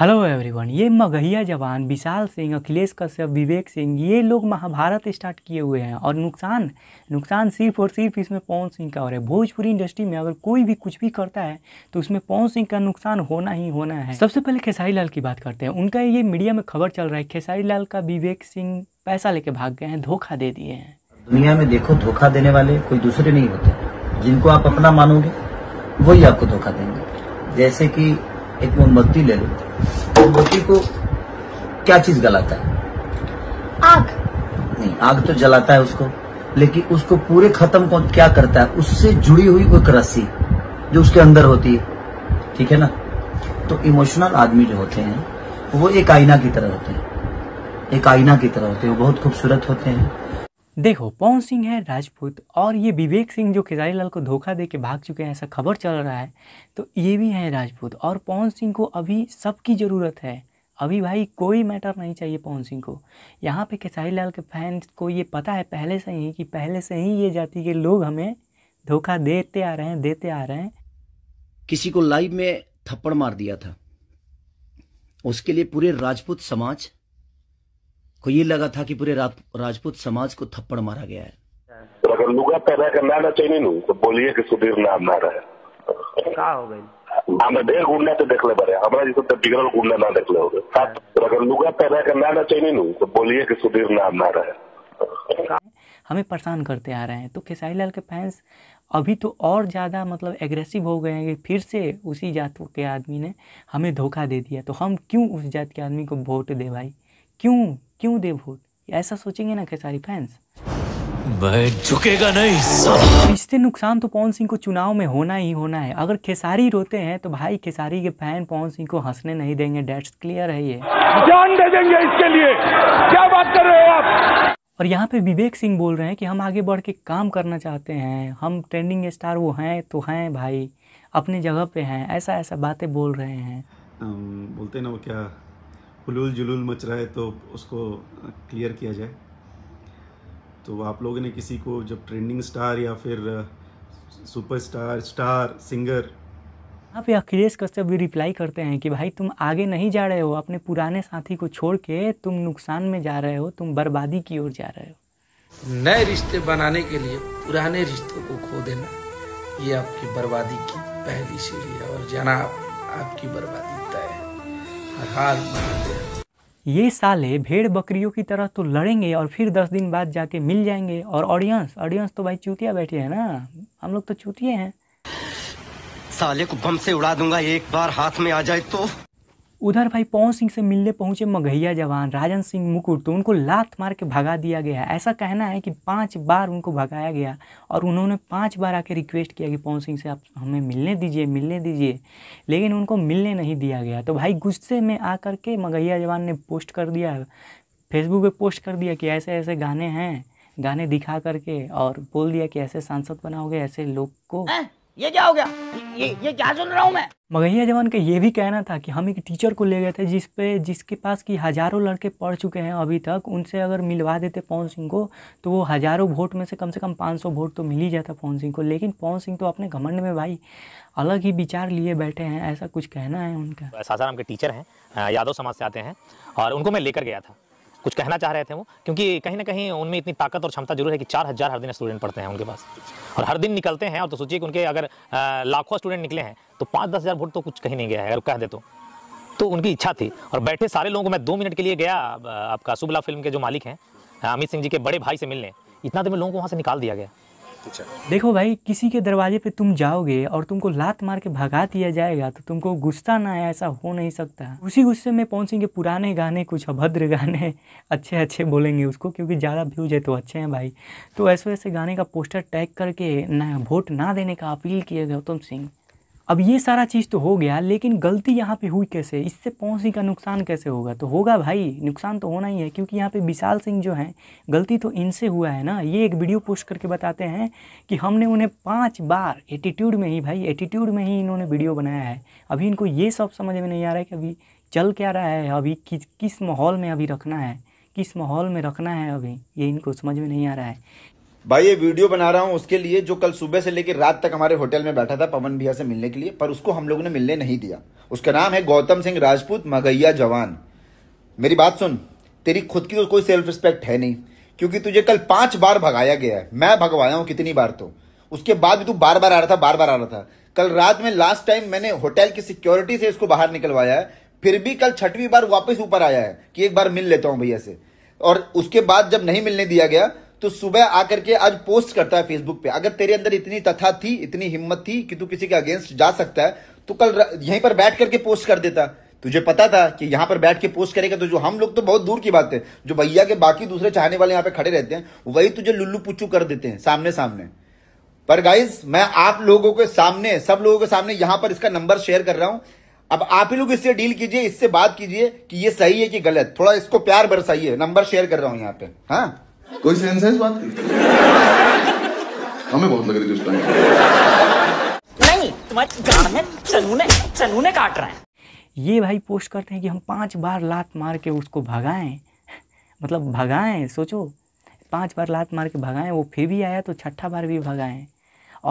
Hello everyone ये मगहिया जवान विशाल सिंह अखिलेश कश्यप विवेक सिंह ये लोग महाभारत स्टार्ट किए हुए हैं और नुकसान नुकसान सिर्फ और सिर्फ इसमें पवन सिंह का हो रहा है भोजपुरी इंडस्ट्री में अगर कोई भी कुछ भी करता है तो उसमें पवन सिंह का नुकसान होना ही होना है सबसे पहले खेसारी लाल की बात करते हैं उनका ये मीडिया में खबर चल रहा है खेसारी लाल का विवेक सिंह पैसा लेके भाग गए हैं धोखा दे दिए हैं दुनिया में देखो धोखा देने वाले कोई दूसरे नहीं होते जिनको आप अपना मानोगे वही आपको धोखा देंगे जैसे की एक मोमबत्ती ले लो मोमबत्ती को क्या चीज गलाता है आग नहीं आग तो जलाता है उसको लेकिन उसको पूरे खत्म कौन क्या करता है उससे जुड़ी हुई कोई रस्सी जो उसके अंदर होती है ठीक है ना तो इमोशनल आदमी जो होते हैं वो एक आईना की तरह होते हैं एक आईना की तरह होते हैं वो बहुत खूबसूरत होते हैं देखो पवन सिंह है राजपूत और ये विवेक सिंह जो खेसारी लाल को धोखा दे के भाग चुके हैं ऐसा खबर चल रहा है तो ये भी हैं राजपूत और पवन सिंह को अभी सबकी ज़रूरत है अभी भाई कोई मैटर नहीं चाहिए पवन सिंह को यहाँ पे खेसारी लाल के फैंस को ये पता है पहले से ही कि पहले से ही ये जाति के लोग हमें धोखा देते आ रहे हैं देते आ रहे हैं किसी को लाइव में थप्पड़ मार दिया था उसके लिए पूरे राजपूत समाज को ये लगा था कि पूरे राजपूत समाज को थप्पड़ मारा गया है तो अगर लुगा चाहिए तो बोलिए कि सुधीर नाम ना रहे का हो गई हमें गुंडा तो देख ले बड़े हमारा तो बिगड़ल गुंडा ना देख ले हाँ। अगर लुगा चाहिए तो बोलिए कि सुधीर नाम ना रहे हमें परेशान करते आ रहे हैं तो खेसारी लाल के फैंस अभी तो और ज़्यादा मतलब एग्रेसिव हो गए हैं कि फिर से उसी जात के आदमी ने हमें धोखा दे दिया तो हम क्यों उस जात के आदमी को वोट दे भाई क्यों क्यों देवभूत ऐसा सोचेंगे ना खेसारी फैंस मैं झुकेगा नहीं इससे नुकसान तो पवन सिंह को चुनाव में होना ही होना है अगर खेसारी रोते हैं तो भाई खेसारी के फैन पवन सिंह को हंसने नहीं देंगे डेट्स क्लियर है ये जान दे देंगे इसके लिए क्या बात कर रहे हो आप और यहाँ पे विवेक सिंह बोल रहे हैं कि हम आगे बढ़ के काम करना चाहते हैं हम ट्रेंडिंग स्टार वो हैं तो हैं भाई अपनी जगह पे हैं ऐसा ऐसा बातें बोल रहे हैं बोलते ना वो क्या हलूल जुलूल मच रहा है तो उसको क्लियर किया जाए तो आप लोगों ने किसी को जब ट्रेंडिंग स्टार या फिर सुपरस्टार स्टार सिंगर आप पे अखिलेश कश्यप भी रिप्लाई करते हैं कि भाई तुम आगे नहीं जा रहे हो अपने पुराने साथी को छोड़ के तुम नुकसान में जा रहे हो तुम बर्बादी की ओर जा रहे हो नए रिश्ते बनाने के लिए पुराने रिश्तों को खो देना ये आपकी बर्बादी की पहली सीढ़ी है और जनाब आपकी बर्बादी तय है हर हाल ये साले भेड़ बकरियों की तरह तो लड़ेंगे और फिर दस दिन बाद जाके मिल जाएंगे और ऑडियंस ऑडियंस तो भाई चूतिया बैठे हैं ना हम लोग तो चूतिए हैं साले को बम से उड़ा दूंगा एक बार हाथ में आ जाए तो उधर भाई पवन सिंह से मिलने पहुंचे मघैया जवान राजन सिंह मुकुट तो उनको लात मार के भगा दिया गया ऐसा कहना है कि पांच बार उनको भगाया गया और उन्होंने पांच बार आके रिक्वेस्ट किया कि पवन सिंह से आप हमें मिलने दीजिए मिलने दीजिए लेकिन उनको मिलने नहीं दिया गया तो भाई गुस्से में आकर के मघैया जवान ने पोस्ट कर दिया फेसबुक पर पोस्ट कर दिया कि ऐसे ऐसे गाने हैं गाने दिखा करके और बोल दिया कि ऐसे सांसद बनाओगे ऐसे लोग को ये क्या हो गया ये ये क्या सुन रहा हूँ मैं मगैया जवान का ये भी कहना था कि हम एक टीचर को ले गए थे जिस पे जिसके पास कि हज़ारों लड़के पढ़ चुके हैं अभी तक उनसे अगर मिलवा देते पवन सिंह को तो वो हज़ारों वोट में से कम से कम 500 वोट तो मिल ही जाता पवन सिंह को लेकिन पवन सिंह तो अपने घमंड में भाई अलग ही विचार लिए बैठे हैं ऐसा कुछ कहना है उनका सासाराम के टीचर हैं यादव समाज से आते हैं और उनको मैं लेकर गया था कुछ कहना चाह रहे थे वो क्योंकि कहीं ना कहीं उनमें इतनी ताकत और क्षमता जरूर है कि चार हज़ार हर दिन स्टूडेंट पढ़ते हैं उनके पास और हर दिन निकलते हैं और तो सोचिए कि उनके अगर लाखों स्टूडेंट निकले हैं तो पाँच दस हज़ार वोट तो कुछ कहीं नहीं गया है अगर कह दे तो तो उनकी इच्छा थी और बैठे सारे लोगों को मैं दो मिनट के लिए गया आपका सुबला फिल्म के जो मालिक हैं अमित सिंह जी के बड़े भाई से मिलने इतना तो में लोगों को वहाँ से निकाल दिया गया अच्छा। देखो भाई किसी के दरवाजे पे तुम जाओगे और तुमको लात मार के भगा दिया जाएगा तो तुमको गुस्सा ना आया ऐसा हो नहीं सकता उसी गुस्से में पहुंचेंगे पुराने गाने कुछ अभद्र गाने अच्छे अच्छे बोलेंगे उसको क्योंकि ज़्यादा व्यूज है तो अच्छे हैं भाई तो ऐसे ऐसे गाने का पोस्टर टैग करके ना वोट ना देने का अपील किया गौतम तो सिंह अब ये सारा चीज़ तो हो गया लेकिन गलती यहाँ पे हुई कैसे इससे पौसी का नुकसान कैसे होगा तो होगा भाई नुकसान तो होना ही है क्योंकि यहाँ पे विशाल सिंह जो हैं गलती तो इनसे हुआ है ना ये एक वीडियो पोस्ट करके बताते हैं कि हमने उन्हें पाँच बार एटीट्यूड में ही भाई एटीट्यूड में ही इन्होंने वीडियो बनाया है अभी इनको ये सब समझ में नहीं आ रहा है कि अभी चल क्या रहा है अभी किस किस माहौल में अभी रखना है किस माहौल में रखना है अभी ये इनको समझ में नहीं आ रहा है भाई ये वीडियो बना रहा हूँ उसके लिए जो कल सुबह से लेकर रात तक हमारे होटल में बैठा था पवन भैया से मिलने के लिए पर उसको हम लोगों ने मिलने नहीं दिया उसका नाम है गौतम सिंह राजपूत मगैया जवान मेरी बात सुन तेरी खुद की तो कोई सेल्फ रिस्पेक्ट है नहीं क्योंकि तुझे कल पांच बार भगाया गया है मैं भगवाया हूं कितनी बार तो उसके बाद भी तू बार बार आ रहा था बार बार आ रहा था कल रात में लास्ट टाइम मैंने होटल की सिक्योरिटी से इसको बाहर निकलवाया है फिर भी कल छठवीं बार वापस ऊपर आया है कि एक बार मिल लेता हूं भैया से और उसके बाद जब नहीं मिलने दिया गया तो सुबह आकर के आज पोस्ट करता है फेसबुक पे अगर तेरे अंदर इतनी तथा थी इतनी हिम्मत थी कि तू किसी के अगेंस्ट जा सकता है तो कल यहीं पर बैठ करके पोस्ट कर देता तुझे पता था कि यहां पर बैठ के पोस्ट करेगा तो जो हम लोग तो बहुत दूर की बात है जो भैया के बाकी दूसरे चाहने वाले यहां पे खड़े रहते हैं वही तुझे लुल्लू पुच्चू कर देते हैं सामने सामने पर गाइज मैं आप लोगों के सामने सब लोगों के सामने यहाँ पर इसका नंबर शेयर कर रहा हूं अब आप ही लोग इससे डील कीजिए इससे बात कीजिए कि ये सही है कि गलत थोड़ा इसको प्यार बरसाइए नंबर शेयर कर रहा हूं यहाँ पे हाँ कोई सेंस है इस बात की हमें बहुत लग रही थी उस टाइम नहीं तुम्हारी चनूने काट रहे हैं ये भाई पोस्ट करते हैं कि हम पांच बार लात मार के उसको भगाएं मतलब भगाएं सोचो पांच बार लात मार के भगाएं वो फिर भी आया तो छठा बार भी भगाएं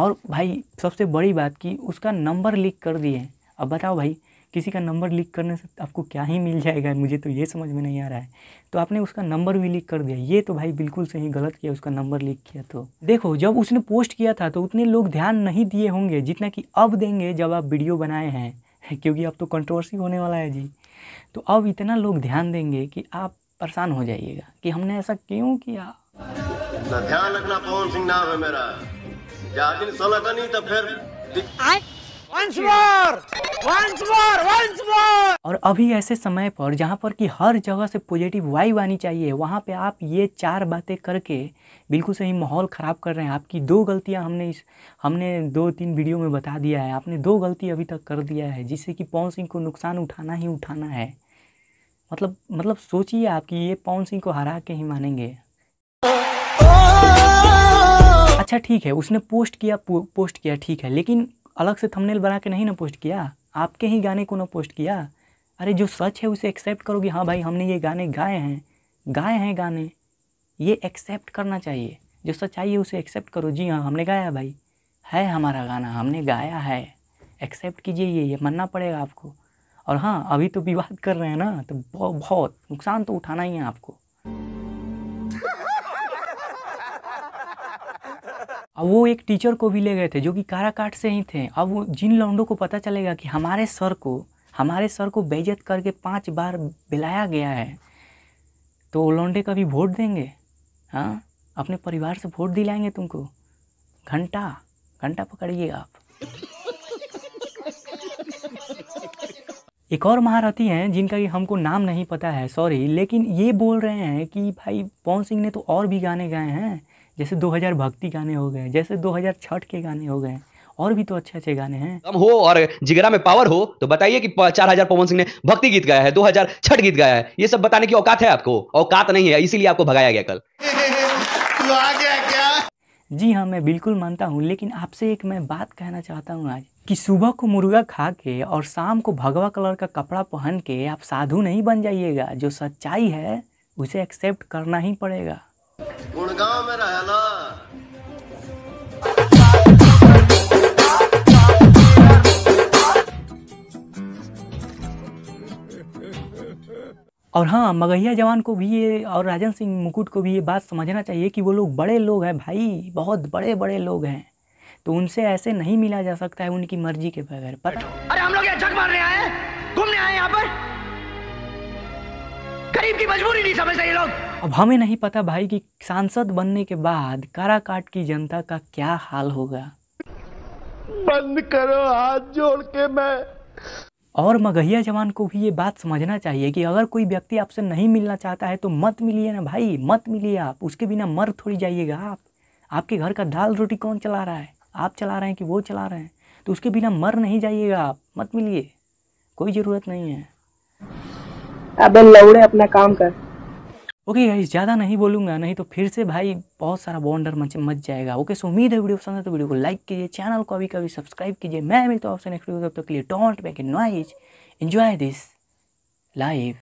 और भाई सबसे बड़ी बात कि उसका नंबर लीक कर दिए अब बताओ भाई किसी का नंबर लीक करने से आपको क्या ही मिल जाएगा मुझे तो ये समझ में नहीं आ रहा है तो आपने उसका नंबर भी लीक कर दिया ये तो भाई बिल्कुल सही गलत किया उसका नंबर लीक किया तो देखो जब उसने पोस्ट किया था तो उतने लोग ध्यान नहीं दिए होंगे जितना कि अब देंगे जब आप वीडियो बनाए हैं क्योंकि अब तो कंट्रोवर्सी होने वाला है जी तो अब इतना लोग ध्यान देंगे कि आप परेशान हो जाइएगा कि हमने ऐसा क्यों किया ध्यान रखना पवन सिंह नाम है मेरा नहीं तो फिर once more, once more, once more. और अभी ऐसे समय पर जहाँ पर कि हर जगह से पॉजिटिव वाइब आनी चाहिए वहाँ पे आप ये चार बातें करके बिल्कुल सही माहौल ख़राब कर रहे हैं आपकी दो गलतियाँ हमने इस हमने दो तीन वीडियो में बता दिया है आपने दो गलती अभी तक कर दिया है जिससे कि पवन सिंह को नुकसान उठाना ही उठाना है मतलब मतलब सोचिए आप कि ये पवन सिंह को हरा के ही मानेंगे अच्छा ठीक है उसने पोस्ट किया पो, पोस्ट किया ठीक है लेकिन अलग से थंबनेल बना के नहीं ना पोस्ट किया आपके ही गाने को ना पोस्ट किया अरे जो सच है उसे एक्सेप्ट करो कि हाँ भाई हमने ये गाने गाए हैं गाए हैं गाने ये एक्सेप्ट करना चाहिए जो सच्चाई है उसे एक्सेप्ट करो जी हाँ हमने गाया भाई है हमारा गाना हमने गाया है एक्सेप्ट कीजिए ये ये मानना पड़ेगा आपको और हाँ अभी तो विवाद कर रहे हैं ना तो बहुत नुकसान तो उठाना ही है आपको अब वो एक टीचर को भी ले गए थे जो कि काराकाट से ही थे अब वो जिन लौंडों को पता चलेगा कि हमारे सर को हमारे सर को बेइज्जत करके पांच बार बिलाया गया है तो वो लौंडे कभी वोट देंगे हाँ अपने परिवार से वोट दिलाएंगे तुमको घंटा घंटा पकड़िए आप एक और महारथी हैं जिनका कि हमको नाम नहीं पता है सॉरी लेकिन ये बोल रहे हैं कि भाई पवन सिंह ने तो और भी गाने गाए हैं जैसे 2000 भक्ति गाने हो गए जैसे 2000 छठ के गाने हो गए और भी तो अच्छे अच्छे गाने हैं कम हो और जिगरा में पावर हो तो बताइए कि चार हजार पवन सिंह ने भक्ति गीत गाया है दो हजार छठ गीत गाया है ये सब बताने की औकात है आपको औकात नहीं है इसीलिए आपको भगाया गया कल तू आ गया क्या जी हाँ मैं बिल्कुल मानता हूँ लेकिन आपसे एक मैं बात कहना चाहता हूँ आज कि सुबह को मुर्गा खा के और शाम को भगवा कलर का कपड़ा पहन के आप साधु नहीं बन जाइएगा जो सच्चाई है उसे एक्सेप्ट करना ही पड़ेगा गुड़गांव में और हाँ मगहिया जवान को भी ये और राजन सिंह मुकुट को भी ये बात समझना चाहिए कि वो लोग बड़े लोग हैं भाई बहुत बड़े बड़े लोग हैं तो उनसे ऐसे नहीं मिला जा सकता है उनकी मर्जी के बगैर पता अरे हम लोग झक मारने आए घूमने आए यहाँ पर गरीब की मजबूरी नहीं समझते ये लोग अब हमें नहीं पता भाई कि सांसद बनने के बाद काराकाट की जनता का क्या हाल होगा बंद करो हाथ जोड़ के मैं और मगहिया जवान को भी ये बात समझना चाहिए कि अगर कोई व्यक्ति आपसे नहीं मिलना चाहता है तो मत मिलिए ना भाई मत मिलिए आप उसके बिना मर थोड़ी जाइएगा आप आपके घर का दाल रोटी कौन चला रहा है आप चला रहे हैं कि वो चला रहे हैं तो उसके बिना मर नहीं जाइएगा आप मत मिलिए कोई ज़रूरत नहीं है अब लौड़े अपना काम कर ओके गाइस ज़्यादा नहीं बोलूँगा नहीं तो फिर से भाई बहुत सारा बॉन्डर मच मच जाएगा ओके सो उम्मीद है वीडियो पसंद है तो वीडियो को लाइक कीजिए चैनल को अभी कभी सब्सक्राइब कीजिए मैं मिलता हूँ आपसे नेक्स्ट वीडियो तब तक के लिए don't make a noise enjoy this life